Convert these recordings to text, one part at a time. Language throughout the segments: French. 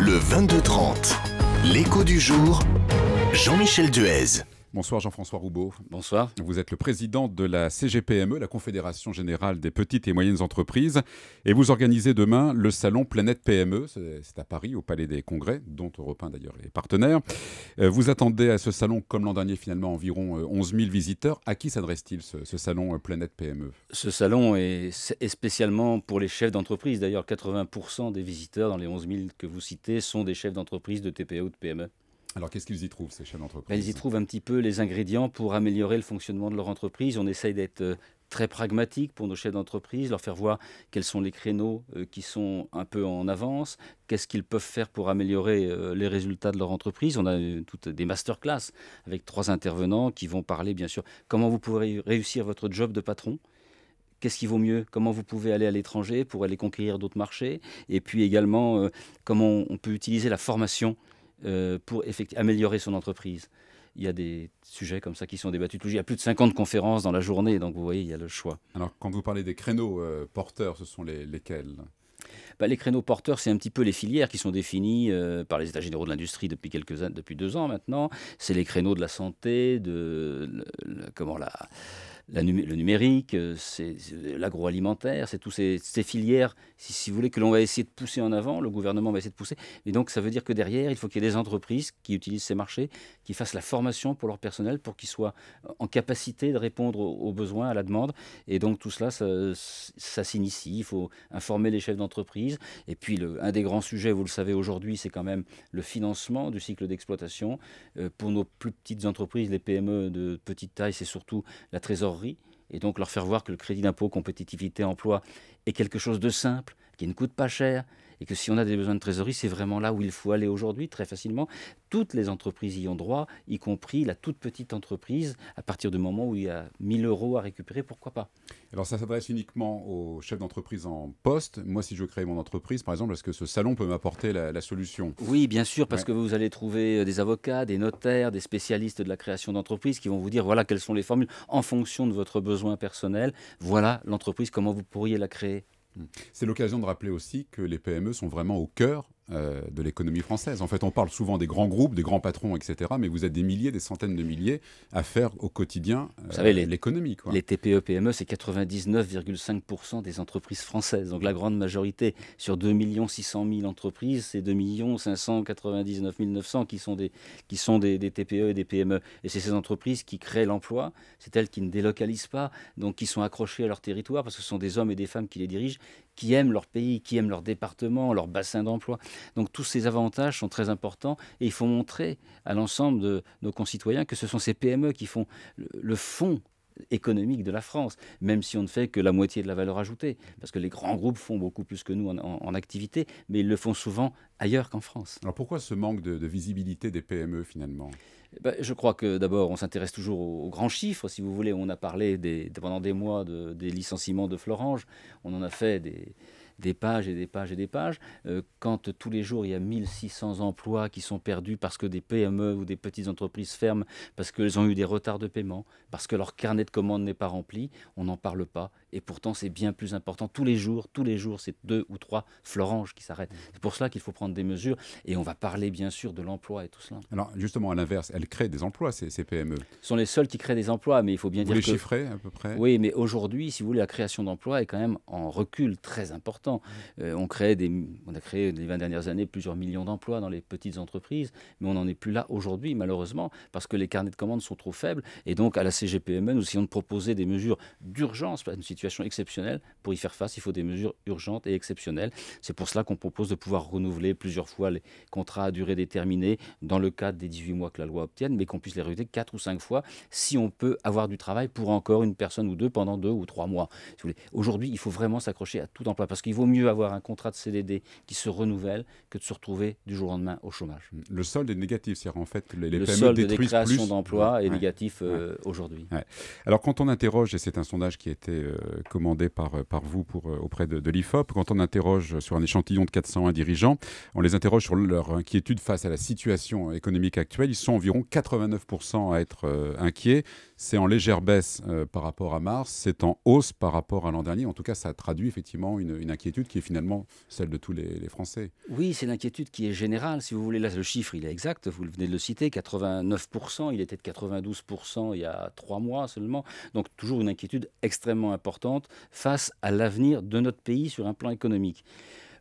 le 22-30. L'écho du jour, Jean-Michel Duez. Bonsoir Jean-François Roubaud. Bonsoir. Vous êtes le président de la CGPME, la Confédération Générale des Petites et Moyennes Entreprises, et vous organisez demain le salon Planète PME, c'est à Paris, au Palais des Congrès, dont Europe d'ailleurs est partenaire. Euh, vous attendez à ce salon, comme l'an dernier finalement, environ 11 euh, 000 visiteurs. À qui s'adresse-t-il ce, salon Planète PME Ce salon euh, e? est, spécialement pour les chefs d'entreprise. D'ailleurs, 80% des visiteurs dans les 11 000 que vous citez sont des chefs d'entreprise de TPE ou de PME. Alors, qu'est-ce qu'ils y trouvent, ces chefs d'entreprise ben, Ils y trouvent un petit peu les ingrédients pour améliorer le fonctionnement de leur entreprise. On essaye d'être euh, très pragmatique pour nos chefs d'entreprise, leur faire voir quels sont les créneaux euh, qui sont un peu en avance, qu'est-ce qu'ils peuvent faire pour améliorer euh, les résultats de leur entreprise. On a toutes des masterclass avec trois intervenants qui vont parler, bien sûr, comment vous pouvez réussir votre job de patron, qu'est-ce qui vaut mieux, comment vous pouvez aller à l'étranger pour aller conquérir d'autres marchés, et puis également comment on peut utiliser la formation euh, pour améliorer son entreprise. Il y a des sujets comme ça qui sont débattus Il y a plus de 50 conférences dans la journée, donc vous voyez, il y a le choix. Alors, quand vous parlez des créneaux euh, porteurs, ce sont lesquels bah, les créneaux porteurs, c'est un petit peu les filières qui sont définies euh, par les États généraux de l'industrie depuis quelques depuis deux ans maintenant. C'est les créneaux de la santé, de comment la, le numérique, euh, c'est l'agroalimentaire, c'est toutes ces, filières, si, vous voulez, que l'on va essayer de pousser en avant, le gouvernement va essayer de pousser. Et donc, ça veut dire que derrière, il faut qu'il y ait des entreprises qui utilisent ces marchés, qui fassent la formation pour leur personnel, pour qu'ils soient en capacité de répondre aux, besoins, à la demande. Et donc, tout cela, ça, s'initie. Il faut informer les chefs d'entreprise. Et puis, un des grands sujets, vous le savez aujourd'hui, c'est quand même le financement du cycle d'exploitation. Euh, pour nos plus petites entreprises, les PME de petite taille, c'est surtout la trésorerie et donc leur faire voir que le crédit d'impôt compétitivité emploi est quelque chose de simple, qui ne coûte pas cher, et que si on a des besoins de trésorerie, c'est vraiment là où il faut aller aujourd'hui très facilement. Toutes les entreprises y ont droit, y compris la toute petite entreprise, à partir du moment où il y a 1000 euros à récupérer, pourquoi pas Alors ça s'adresse uniquement aux chefs d'entreprise en poste. Moi, si je crée mon entreprise, par exemple, est-ce que ce salon peut m'apporter la, solution Oui, bien sûr, parce que vous allez trouver euh, des avocats, des notaires, des spécialistes de la création d'entreprise qui vont vous dire, voilà, quelles sont les formules en fonction de votre besoin personnel. Voilà l'entreprise, comment vous pourriez la créer. C'est l'occasion de rappeler aussi que les PME sont vraiment au cœur euh, de l'économie française. En fait, on parle souvent des grands groupes, des grands patrons, etc. Mais vous êtes des milliers, des centaines de milliers à faire au quotidien euh, l'économie. Les, les TPE-PME, c'est 99,5% des entreprises françaises. Donc la grande majorité, sur 2 600 000 entreprises, c'est 2 599 900 qui sont des, qui sont des TPE et des PME. Et c'est ces entreprises qui créent l'emploi, c'est elles qui ne délocalisent pas, donc qui sont accrochées à leur territoire, parce que ce sont des hommes et des femmes qui les dirigent qui aiment leur pays, qui aiment leur département, leur bassin d'emploi. Donc tous ces avantages sont très importants et il faut montrer à l'ensemble de nos concitoyens que ce sont ces PME qui font le, fond économique de la France, même si on ne fait que la moitié de la valeur ajoutée, parce que les grands groupes font beaucoup plus que nous en, activité, mais ils le font souvent ailleurs qu'en France. Alors pourquoi ce manque de, visibilité des PME finalement eh ben, je crois que d'abord, on s'intéresse toujours aux, grands chiffres. Si vous voulez, on a parlé des, pendant des mois des licenciements de Florange. On en a fait des, des pages et des pages et des pages. Euh, quand tous les jours, il y a 1600 emplois qui sont perdus parce que des PME ou des petites entreprises ferment, parce qu'elles ont eu des retards de paiement, parce que leur carnet de commandes n'est pas rempli, on n'en parle pas. Et pourtant, c'est bien plus important. Tous les jours, tous les jours, c'est deux ou trois floranges qui s'arrêtent. C'est pour cela qu'il faut prendre des mesures. Et on va parler, bien sûr, de l'emploi et tout cela. Alors, justement, à l'inverse, elles créent des emplois, ces, ces PME. Ce sont les seules qui créent des emplois, mais il faut bien Vous dire les chiffrez, à peu près Oui, mais aujourd'hui, si vous voulez, la création d'emplois est quand même en recul très important. Euh, on, crée des, on a créé les 20 dernières années plusieurs millions d'emplois dans les petites entreprises, mais on n'en est plus là aujourd'hui, malheureusement, parce que les carnets de commandes sont trop faibles. Et donc, à la CGPME, nous essayons de proposer des mesures d'urgence, une situation exceptionnelle. Pour y faire face, il faut des mesures urgentes et exceptionnelles. C'est pour cela qu'on propose de pouvoir renouveler plusieurs fois les contrats à durée déterminée dans le cadre des 18 mois que la loi obtienne, mais qu'on puisse les réutiliser 4 ou 5 fois si on peut avoir du travail pour encore une personne ou deux pendant 2 ou 3 mois. Aujourd'hui, il faut vraiment s'accrocher à tout emploi parce qu'il vaut mieux avoir un contrat de CDD qui se renouvelle que de se retrouver du jour au lendemain au chômage. Le solde est négatif, c'est-à-dire en fait les, les le PME solde détruisent d'emplois est négatif euh, aujourd'hui. Alors quand on interroge, et c'est un sondage qui a été euh, commandé par, euh, par vous pour, auprès de, l'IFOP, quand on interroge sur un échantillon de 401 dirigeants, on les interroge sur leur inquiétude face à la situation économique actuelle. Ils sont environ 89% à être inquiets. C'est en légère baisse par rapport à mars, c'est en hausse par rapport à l'an dernier. En tout cas, ça traduit effectivement une inquiétude qui est finalement celle de tous les, Français. Oui, c'est l'inquiétude qui est générale. Si vous voulez, là, le chiffre, il est exact. Vous venez de le citer, 89%. Il était de 92% il y a trois mois seulement. Donc, toujours une inquiétude extrêmement importante face à l'avenir de notre pays sur un plan économique.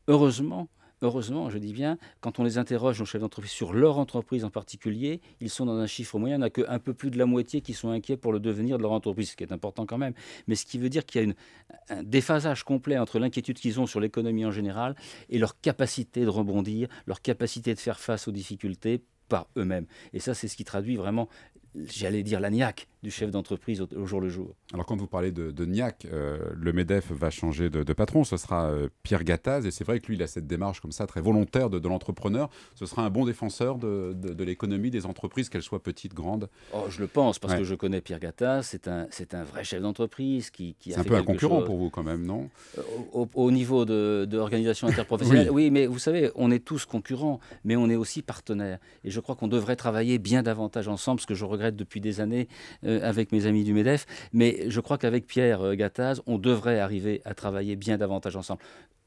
Heureusement, Heureusement, je dis bien, quand on les interroge, nos chefs d'entreprise, sur leur entreprise en particulier, ils sont dans un chiffre moyen, on n'a qu'un peu plus de la moitié qui sont inquiets pour le devenir de leur entreprise, ce qui est important quand même. Mais ce qui veut dire qu'il y a un déphasage complet entre l'inquiétude qu'ils ont sur l'économie en général et leur capacité de rebondir, leur capacité de faire face aux difficultés par eux-mêmes. Et ça, c'est ce qui traduit vraiment, j'allais dire, l'agnac du chef d'entreprise au, jour le jour. Alors quand vous parlez de, NIAC, euh, le MEDEF va changer de, patron, ce sera euh, Pierre Gattaz, et c'est vrai que lui, il a cette démarche comme ça, très volontaire de, l'entrepreneur, ce sera un bon défenseur de, l'économie, des entreprises, qu'elles soient petites, grandes. Oh, je le pense, parce que je connais Pierre Gattaz, c'est un, vrai chef d'entreprise qui, C'est un peu un concurrent pour vous quand même, non euh, au, niveau de, l'organisation interprofessionnelle, oui. mais vous savez, on est tous concurrents, mais on est aussi partenaires, et je crois qu'on devrait travailler bien davantage ensemble, ce que je regrette depuis des années. Euh, avec mes amis du MEDEF, mais je crois qu'avec Pierre euh, Gattaz, on devrait arriver à travailler bien davantage ensemble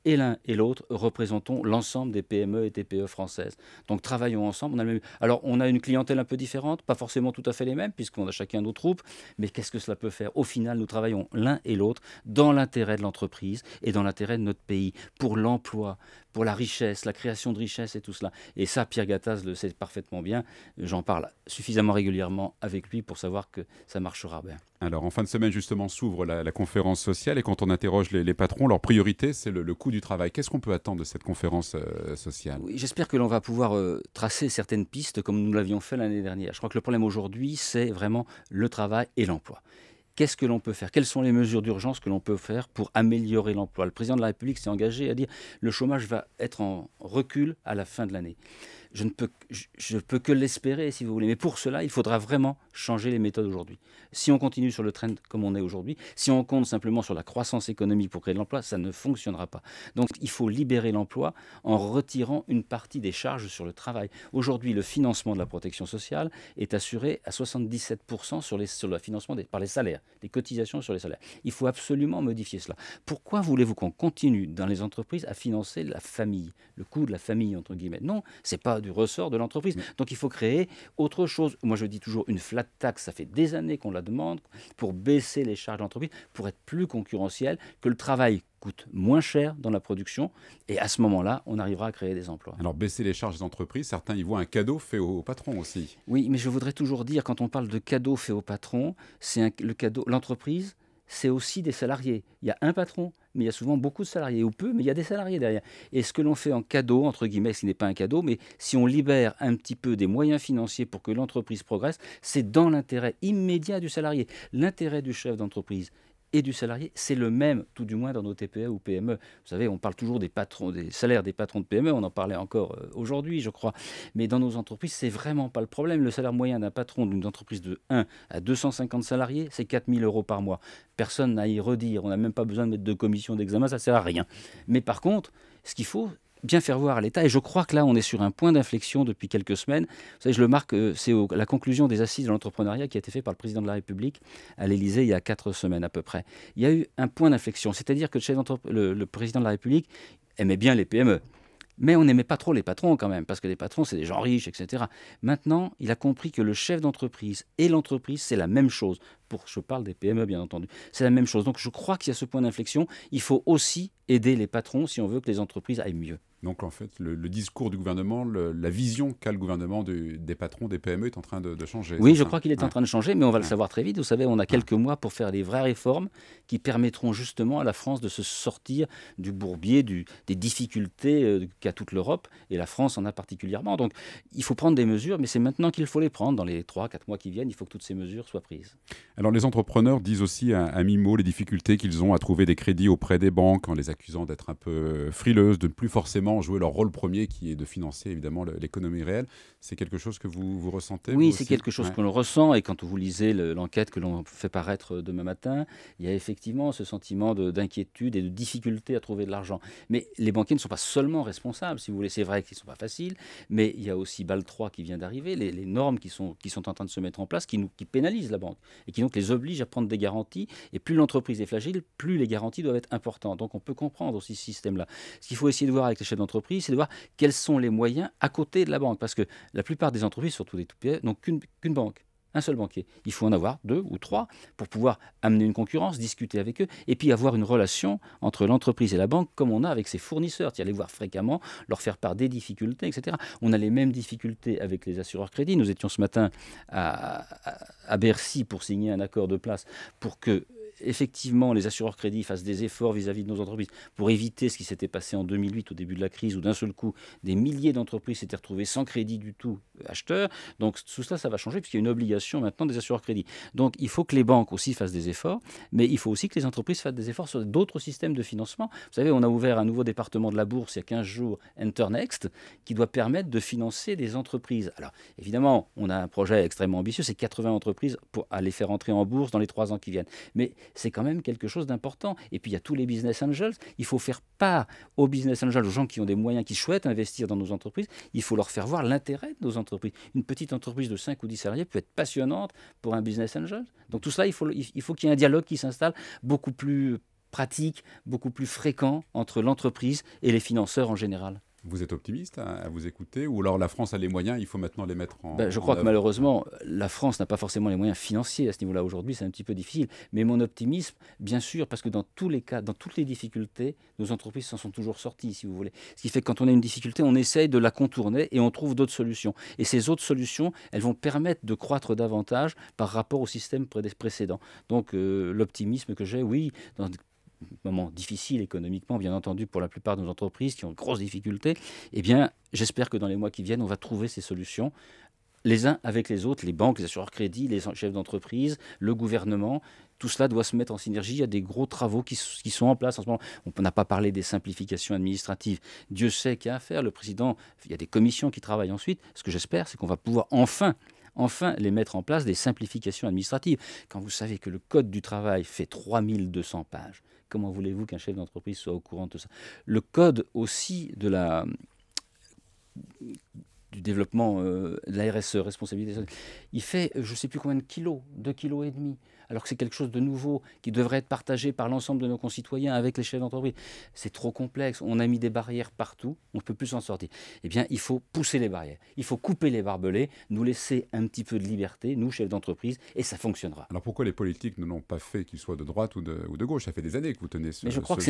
et l'un et l'autre représentons l'ensemble des PME et TPE françaises. Donc travaillons ensemble. On a même... Alors on a une clientèle un peu différente, pas forcément tout à fait les mêmes, puisqu'on a chacun nos troupes, mais qu'est-ce que cela peut faire Au final, nous travaillons l'un et l'autre dans l'intérêt de l'entreprise et dans l'intérêt de notre pays, pour l'emploi, pour la richesse, la création de richesse et tout cela. Et ça, Pierre Gattaz le sait parfaitement bien. J'en parle suffisamment régulièrement avec lui pour savoir que ça marchera bien. Alors, en fin de semaine, justement, s'ouvre la, conférence sociale et quand on interroge les, patrons, leur priorité, c'est le, coût du travail. Qu'est-ce qu'on peut attendre de cette conférence euh, sociale oui, J'espère que l'on va pouvoir euh, tracer certaines pistes comme nous l'avions fait l'année dernière. Je crois que le problème aujourd'hui, c'est vraiment le travail et l'emploi qu'est-ce que l'on peut faire Quelles sont les mesures d'urgence que l'on peut faire pour améliorer l'emploi Le président de la République s'est engagé à dire le chômage va être en recul à la fin de l'année je ne peux, je, peux que l'espérer, si vous voulez. Mais pour cela, il faudra vraiment changer les méthodes aujourd'hui. Si on continue sur le trend comme on est aujourd'hui, si on compte simplement sur la croissance économique pour créer de l'emploi, ça ne fonctionnera pas. Donc il faut libérer l'emploi en retirant une partie des charges sur le travail. Aujourd'hui, le financement de la protection sociale est assuré à 77% sur, les, sur le financement par les salaires, des cotisations sur les salaires. Il faut absolument modifier cela. Pourquoi voulez-vous qu'on continue dans les entreprises à financer la famille, le coût de la famille, entre guillemets Non, c'est pas du ressort de l'entreprise. Mm. Donc il faut créer autre chose. Moi je dis toujours une flat tax, ça fait des années qu'on la demande pour baisser les charges d'entreprise, pour être plus concurrentiel, que le travail coûte moins cher dans la production. Et à ce moment-là, on arrivera à créer des emplois. Alors, baisser les charges des entreprises, certains y voient un cadeau fait au patron aussi. Oui, mais je voudrais toujours dire, quand on parle de cadeau fait au patron, c'est le cadeau, l'entreprise, c'est aussi des salariés. Il y a un patron, mais il y a souvent beaucoup de salariés, ou peu, mais il y a des salariés derrière. Et ce que l'on fait en cadeau, entre guillemets, ce n'est pas un cadeau, mais si on libère un petit peu des moyens financiers pour que l'entreprise progresse, c'est dans l'intérêt immédiat du salarié. L'intérêt du chef d'entreprise, et du salarié, c'est le même, tout du moins dans nos TPE ou PME. Vous savez, on parle toujours des patrons, des salaires des patrons de PME, on en parlait encore euh, aujourd'hui, je crois. Mais dans nos entreprises, c'est vraiment pas le problème. Le salaire moyen d'un patron d'une entreprise de 1 à 250 salariés, c'est 4000 euros par mois. Personne n'a à y redire, on n'a même pas besoin de mettre de commission d'examen, ça sert à rien. Mais par contre, ce qu'il faut, bien faire voir à l'État. Et je crois que là, on est sur un point d'inflexion depuis quelques semaines. Vous savez, je le marque, euh, c'est la conclusion des assises de l'entrepreneuriat qui a été faite par le président de la République à l'Élysée il y a quatre semaines à peu près. Il y a eu un point d'inflexion, c'est-à-dire que le, le président de la République aimait bien les PME. Mais on n'aimait pas trop les patrons quand même, parce que les patrons, c'est des gens riches, etc. Maintenant, il a compris que le chef d'entreprise et l'entreprise, c'est la même chose. Pour, je parle des PME, bien entendu. C'est la même chose. Donc je crois qu'il y a ce point d'inflexion. Il faut aussi aider les patrons si on veut que les entreprises aillent mieux. Donc en fait, le, discours du gouvernement, la vision qu'a le gouvernement des patrons des PME est en train de, changer. Oui, je crois qu'il est en train de changer, mais on va le savoir très vite. Vous savez, on a quelques mois pour faire des vraies réformes qui permettront justement à la France de se sortir du bourbier, du, des difficultés euh, qu'a toute l'Europe, et la France en a particulièrement. Donc il faut prendre des mesures, mais c'est maintenant qu'il faut les prendre. Dans les 3-4 mois qui viennent, il faut que toutes ces mesures soient prises. Alors les entrepreneurs disent aussi à, à mi-mot les difficultés qu'ils ont à trouver des crédits auprès des banques en les accusant d'être un peu frileuses, de ne plus forcément jouer leur rôle premier qui est de financer évidemment l'économie réelle. C'est quelque chose que vous, vous ressentez Oui, c'est quelque chose qu'on ressent et quand vous lisez l'enquête que l'on fait paraître euh, demain matin, il y a effectivement ce sentiment d'inquiétude et de difficulté à trouver de l'argent. Mais les banquiers ne sont pas seulement responsables, si vous voulez, c'est vrai qu'ils ne sont pas faciles, mais il y a aussi BAL 3 qui vient d'arriver, les, normes qui sont, qui sont en train de se mettre en place, qui, nous, qui pénalisent la banque et qui donc les obligent à prendre des garanties. Et plus l'entreprise est fragile, plus les garanties doivent être importantes. Donc on peut comprendre aussi ce système-là. Ce qu'il faut essayer de voir avec les chefs d'entreprise, c'est de voir quels sont les moyens à côté de la banque. Parce que la plupart des entreprises, surtout des tout petits, n'ont qu'une banque un seul banquier. Il faut en avoir deux ou trois pour pouvoir amener une concurrence, discuter avec eux, et puis avoir une relation entre l'entreprise et la banque comme on a avec ses fournisseurs. tu y voir fréquemment, leur faire part des difficultés, etc. On a les mêmes difficultés avec les assureurs crédits, Nous étions ce matin à Bercy pour signer un accord de place pour que effectivement les assureurs crédits fassent des efforts vis-à-vis de nos entreprises pour éviter ce qui s'était passé en 2008 au début de la crise où d'un seul coup des milliers d'entreprises s'étaient retrouvées sans crédit du tout euh, acheteurs. Donc tout cela, ça va changer puisqu'il y a une obligation maintenant des assureurs crédits. Donc il faut que les banques aussi fassent des efforts, mais il faut aussi que les entreprises fassent des efforts sur d'autres systèmes de financement. Vous savez, on a ouvert un nouveau département de la bourse il y a 15 jours, Enternext, qui doit permettre de financer des entreprises. Alors évidemment, on a un projet extrêmement ambitieux, c'est 80 entreprises pour aller faire entrer en bourse dans les trois ans qui viennent. Mais c'est quand même quelque chose d'important. Et puis il y a tous les business angels. Il faut faire part aux business angels, aux gens qui ont des moyens, qui souhaitent investir dans nos entreprises. Il faut leur faire voir l'intérêt de nos entreprises. Une petite entreprise de 5 ou 10 salariés peut être passionnante pour un business angel. Donc tout cela, il faut qu'il y ait un dialogue qui s'installe beaucoup plus pratique, beaucoup plus fréquent entre l'entreprise et les financeurs en général. Vous êtes optimiste à, vous écouter Ou alors la France a les moyens, il faut maintenant les mettre en. Ben, je crois que malheureusement, la France n'a pas forcément les moyens financiers à ce niveau-là aujourd'hui, c'est un petit peu difficile. Mais mon optimisme, bien sûr, parce que dans tous les cas, dans toutes les difficultés, nos entreprises s'en sont toujours sorties, si vous voulez. Ce qui fait que quand on a une difficulté, on essaye de la contourner et on trouve d'autres solutions. Et ces autres solutions, elles vont permettre de croître davantage par rapport au système précédent. Donc euh, l'optimisme que j'ai, oui, dans moment difficile économiquement, bien entendu, pour la plupart de nos entreprises qui ont de grosses difficultés, et eh bien, j'espère que dans les mois qui viennent, on va trouver ces solutions les uns avec les autres, les banques, les assureurs crédits, les chefs d'entreprise, le gouvernement. Tout cela doit se mettre en synergie. Il y a des gros travaux qui, sont en place en ce moment. On n'a pas parlé des simplifications administratives. Dieu sait qu'il y a à faire. Le président, il y a des commissions qui travaillent ensuite. Ce que j'espère, c'est qu'on va pouvoir enfin enfin les mettre en place des simplifications administratives. Quand vous savez que le Code du travail fait 3200 pages, Comment voulez-vous qu'un chef d'entreprise soit au courant de tout ça Le code aussi de la du développement euh, de la RSE, responsabilité, il fait je ne sais plus combien de kilos, 2 kilos et demi alors que c'est quelque chose de nouveau qui devrait être partagé par l'ensemble de nos concitoyens avec les chefs d'entreprise. C'est trop complexe. On a mis des barrières partout. On ne peut plus s'en sortir. Eh bien, il faut pousser les barrières. Il faut couper les barbelés, nous laisser un petit peu de liberté, nous, chefs d'entreprise, et ça fonctionnera. Alors pourquoi les politiques ne l'ont pas fait, qu'ils soient de droite ou de, gauche Ça fait des années que vous tenez ce,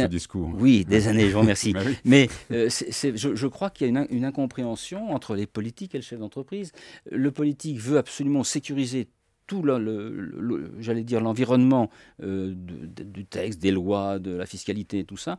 discours. Oui, des années, je vous remercie. Mais euh, je, crois qu'il y a une, une incompréhension entre les politiques et le chef d'entreprise. Le politique veut absolument sécuriser tout le, j'allais dire l'environnement euh, du texte, des lois, de la fiscalité tout ça,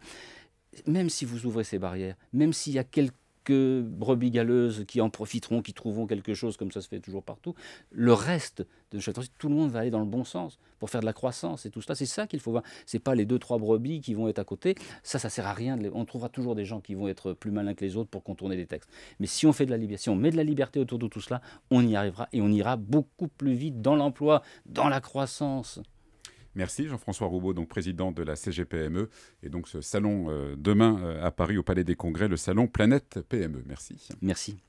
même si vous ouvrez ces barrières, même s'il y a quelques que brebis galeuses qui en profiteront, qui trouveront quelque chose, comme ça se fait toujours partout. Le reste de tout le monde va aller dans le bon sens pour faire de la croissance et tout cela. C'est ça qu'il faut voir. C'est pas les deux trois brebis qui vont être à côté. Ça, ça sert à rien. On trouvera toujours des gens qui vont être plus malins que les autres pour contourner les textes. Mais si on fait de la si on met de la liberté autour de tout cela, on y arrivera et on ira beaucoup plus vite dans l'emploi, dans la croissance. Merci Jean-François Roubaud, donc président de la CGPME, et donc ce salon euh, demain euh, à Paris au Palais des Congrès, le salon Planète PME. Merci. Merci.